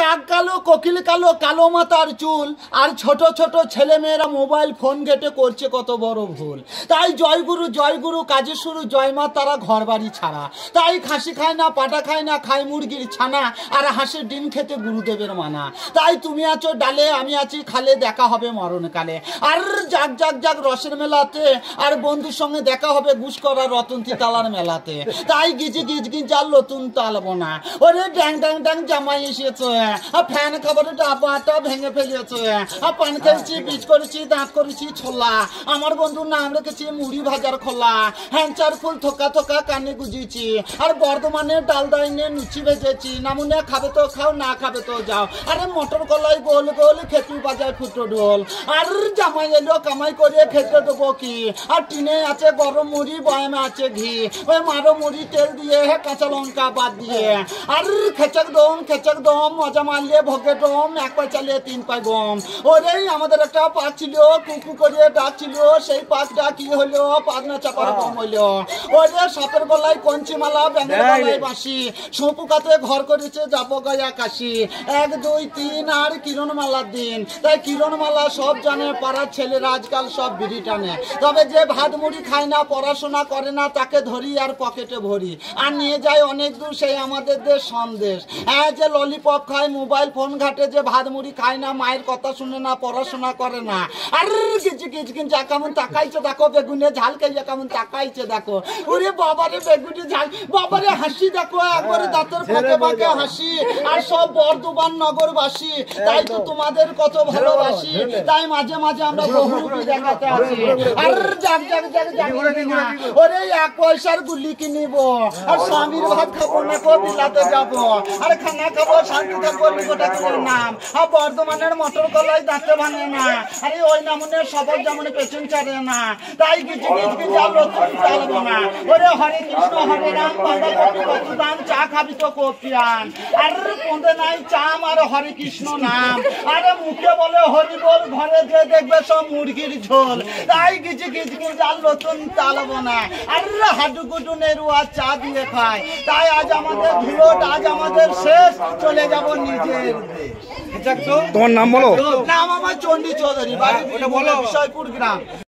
কাক কালো কোকিল কালো কালো মাতার চুল আর ছোট ছোট ছেলে মেয়েরা মোবাইল ফোন ঘেটে করছে কত বড় ভুল তাই জয়গুরু জয়গুরু কাজে শুরু জয়মা তারা ঘর বাড়ি ছাড়া তাই খাসি খায় না পাটা খায় না খায় মুরগির ছানা আর হাঁসের ডিম খেতে গুরুদেবের মানা তাই তুমি আছো ডালে আমি আছি খালে দেখা হবে মরণকালে আর যাক যাক যাক রসের মেলাতে আর বন্ধুর সঙ্গে দেখা হবে গুস করা রতন তিতালার মেলাতে তাই গিজি গিজ গিজ আর নতুন তালবো না ওরে ড্যাং ড্যাং ড্যাং জামাই এসেছে ফ্যান খাবারের ডাবাটা ভেঙে ফেলেছে আর পান খেয়েছি আচ্ছা। বিচ করেছি দাঁত করেছি ছোলা আমার বন্ধুর নাম রেখেছি মুড়ি ভাজার খোলা হ্যাঞ্চার ফুল থোকা থোকা কানে গুজিয়েছি আর বর্ধমানে ডাল ডালদা এনে লুচি ভেজেছি নামুনে খাবে তো খাও না খাবে তো যাও আরে মটর কলাই গোল গোল খেতু বাজার ফুটো ঢোল আর জামাই এলো কামাই করে খেতে দেবো কি আর টিনে আছে গরম মুড়ি বয়ামে আছে ঘি ওই মারো মুড়ি তেল দিয়ে কাঁচা লঙ্কা বাদ দিয়ে আর খেচক দম খেচক দম পচা মারলে ভোগে ডম এক পায়ে চালিয়ে তিন পায়ে গম ওরে আমাদের একটা পাক ছিল কুকু করে ডাকছিল সেই পাকটা কি হলো পাক না চাপার গম হইলো ওরে সাপের গলায় কঞ্চি মালা ব্যাঙের গলায় বাঁশি সুপুকাতে ঘর করেছে যাব গায়া কাশি এক দুই তিন আর কিরণ মালার দিন তাই কিরণ মালা সব জানে পাড়ার ছেলে আজকাল সব বিড়ি টানে তবে যে ভাত মুড়ি খায় না পড়াশোনা করে না তাকে ধরি আর পকেটে ভরি আর নিয়ে যায় অনেক দূর সেই আমাদের দেশ সন্দেশ হ্যাঁ যে ললিপপ খায় খায় মোবাইল ফোন ঘাটে যে ভাত মুড়ি খায় না মায়ের কথা শুনে না পড়াশোনা করে না আর কিছু কিছু কিন্তু কেমন তাকাইছে দেখো বেগুনে ঝাল খাইছে কেমন তাকাইছে দেখো ওরে বাবারে বেগুনে ঝাল বাবারে হাসি দেখো একবারে হ্যাঁ, দাঁতের ফাঁকে ফাঁকে হাসি আর সব বর্ধমান নগরবাসী তাই তো তোমাদের কত ভালোবাসি তাই মাঝে মাঝে আমরা বহুরূপী দেখাতে আছি আর যাক যাক যাক যাক ওরে এক পয়সার গুলি কিনিব আর স্বামীর ভাত খাবো না কবিলাতে যাবো আর খানা খাবো শান্তি বর্ধমানের মটর কলাই দাঁতে ভাঙে না আরে ওই নামনের সবার যেমন পেছন ছাড়ে না তাই কিছু কিছু কিছু আমরা চালবো না ওরে হরে কৃষ্ণ হরে রাম বাবা চা খাবি তো কপি আন আর নাই চাম আর হরে কৃষ্ণ নাম আরে মুখে বলে হরি বল ঘরে যে দেখবে সব মুরগির ঝোল তাই কিছু কিছু কিছু আর নতুন চালবো না আর হাডু গুডু নেরুয়া চা দিয়ে খায় তাই আজ আমাদের ধুলোট আজ আমাদের শেষ চলে যাব তোমার নাম বলো নাম আমার চন্ডী চৌধুরী বাড়ি হ্যাঁ, বিষয়পুর গ্রাম